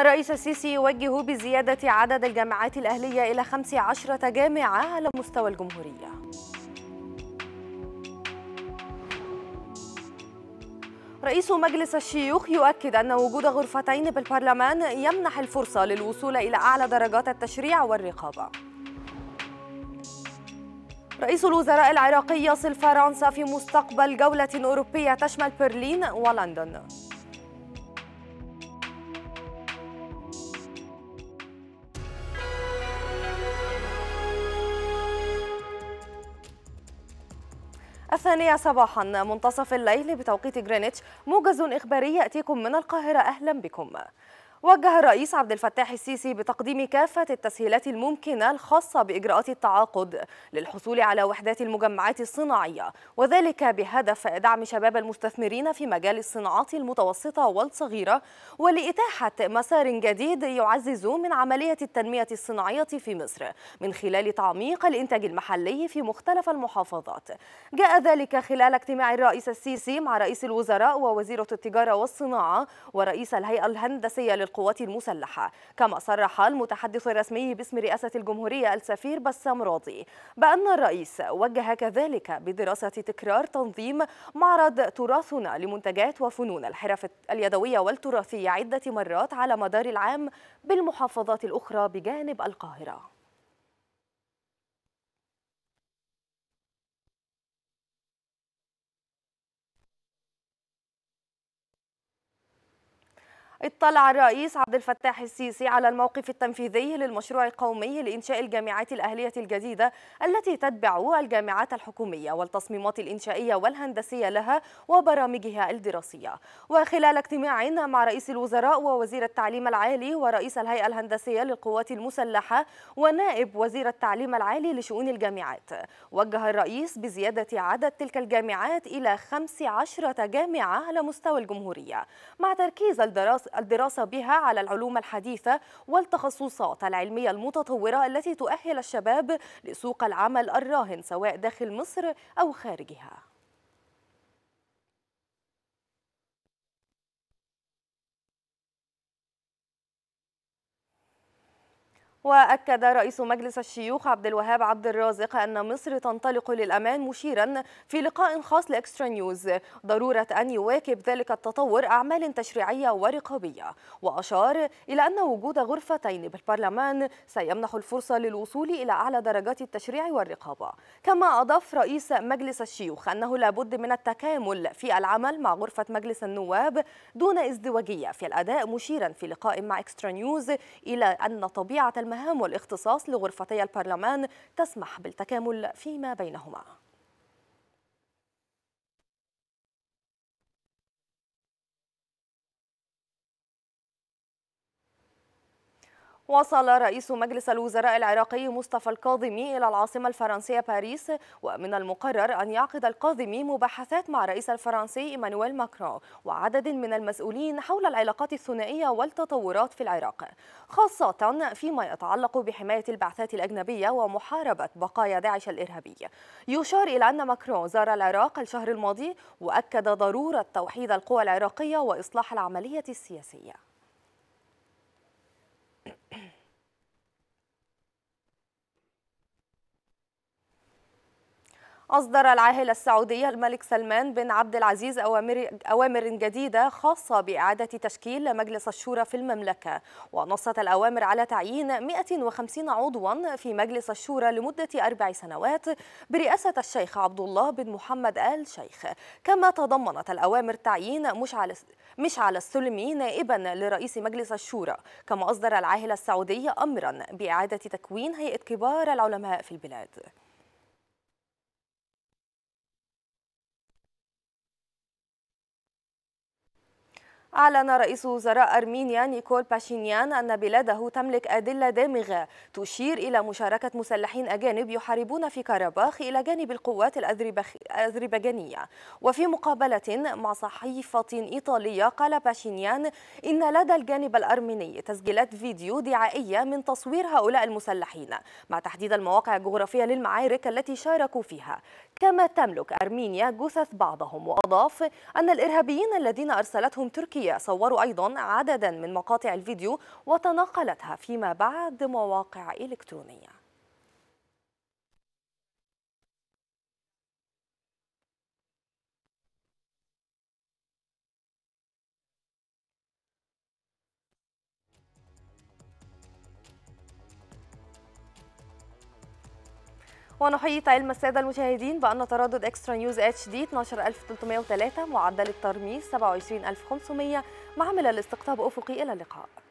الرئيس السيسي يوجه بزيادة عدد الجامعات الأهلية إلى 15 جامعة على مستوى الجمهورية رئيس مجلس الشيوخ يؤكد أن وجود غرفتين بالبرلمان يمنح الفرصة للوصول إلى أعلى درجات التشريع والرقابة رئيس الوزراء العراقي يصل فرنسا في مستقبل جولة أوروبية تشمل برلين ولندن الثانية صباحا منتصف الليل بتوقيت جرينتش موجز إخباري يأتيكم من القاهرة أهلا بكم وجه الرئيس عبد الفتاح السيسي بتقديم كافة التسهيلات الممكنة الخاصة بإجراءات التعاقد للحصول على وحدات المجمعات الصناعية وذلك بهدف دعم شباب المستثمرين في مجال الصناعات المتوسطة والصغيرة ولإتاحة مسار جديد يعزز من عملية التنمية الصناعية في مصر من خلال تعميق الإنتاج المحلي في مختلف المحافظات جاء ذلك خلال اجتماع الرئيس السيسي مع رئيس الوزراء ووزيرة التجارة والصناعة ورئيس الهيئة الهندسية للقناة القوات المسلحة كما صرح المتحدث الرسمي باسم رئاسة الجمهورية السفير بسام راضي بأن الرئيس وجه كذلك بدراسة تكرار تنظيم معرض تراثنا لمنتجات وفنون الحرف اليدوية والتراثية عدة مرات على مدار العام بالمحافظات الأخرى بجانب القاهرة اطلع الرئيس عبد الفتاح السيسي على الموقف التنفيذي للمشروع القومي لإنشاء الجامعات الأهلية الجديدة التي تتبع الجامعات الحكومية والتصميمات الإنشائية والهندسية لها وبرامجها الدراسية وخلال اجتماع مع رئيس الوزراء ووزير التعليم العالي ورئيس الهيئة الهندسية للقوات المسلحة ونائب وزير التعليم العالي لشؤون الجامعات وجه الرئيس بزيادة عدد تلك الجامعات إلى 15 جامعة على مستوى الجمهورية مع تركيز الدراسة الدراسة بها على العلوم الحديثة والتخصصات العلمية المتطورة التي تؤهل الشباب لسوق العمل الراهن سواء داخل مصر أو خارجها وأكد رئيس مجلس الشيوخ عبد الوهاب عبد الرازق أن مصر تنطلق للأمان مشيرا في لقاء خاص لإكسترا نيوز ضرورة أن يواكب ذلك التطور أعمال تشريعية ورقابية وأشار إلى أن وجود غرفتين بالبرلمان سيمنح الفرصة للوصول إلى أعلى درجات التشريع والرقابة كما أضاف رئيس مجلس الشيوخ أنه لابد من التكامل في العمل مع غرفة مجلس النواب دون ازدواجية في الأداء مشيرا في لقاء مع إكسترا نيوز إلى أن طبيعة المهام المهام والاختصاص لغرفتي البرلمان تسمح بالتكامل فيما بينهما وصل رئيس مجلس الوزراء العراقي مصطفى الكاظمي إلى العاصمة الفرنسية باريس ومن المقرر أن يعقد الكاظمي مباحثات مع الرئيس الفرنسي إيمانويل ماكرون وعدد من المسؤولين حول العلاقات الثنائية والتطورات في العراق خاصة فيما يتعلق بحماية البعثات الأجنبية ومحاربة بقايا داعش الإرهابي يشار إلى أن ماكرون زار العراق الشهر الماضي وأكد ضرورة توحيد القوى العراقية وإصلاح العملية السياسية أصدر العاهل السعودي الملك سلمان بن عبد العزيز أوامر, أوامر جديدة خاصة بإعادة تشكيل مجلس الشورى في المملكة ونصت الأوامر على تعيين 150 عضوا في مجلس الشورى لمدة أربع سنوات برئاسة الشيخ عبد الله بن محمد آل شيخ كما تضمنت الأوامر تعيين مشعل على السلمي نائبا لرئيس مجلس الشورى كما أصدر العاهل السعودي أمرا بإعادة تكوين هيئة كبار العلماء في البلاد أعلن رئيس وزراء أرمينيا نيكول باشينيان أن بلاده تملك أدلة دامغة تشير إلى مشاركة مسلحين أجانب يحاربون في كاراباخ إلى جانب القوات الأذربيجانية وفي مقابلة مع صحيفة إيطالية قال باشينيان إن لدى الجانب الأرميني تسجيلات فيديو دعائية من تصوير هؤلاء المسلحين مع تحديد المواقع الجغرافية للمعارك التي شاركوا فيها كما تملك أرمينيا جثث بعضهم وأضاف أن الإرهابيين الذين أرسلتهم تركيا الصحفية صوروا أيضا عددا من مقاطع الفيديو وتناقلتها فيما بعد مواقع إلكترونية ونحيي علم الساده المشاهدين بان تردد اكسترا نيوز اتش دي 12303 معدل الترميز 27500 مع ملل استقطاب افقي الى اللقاء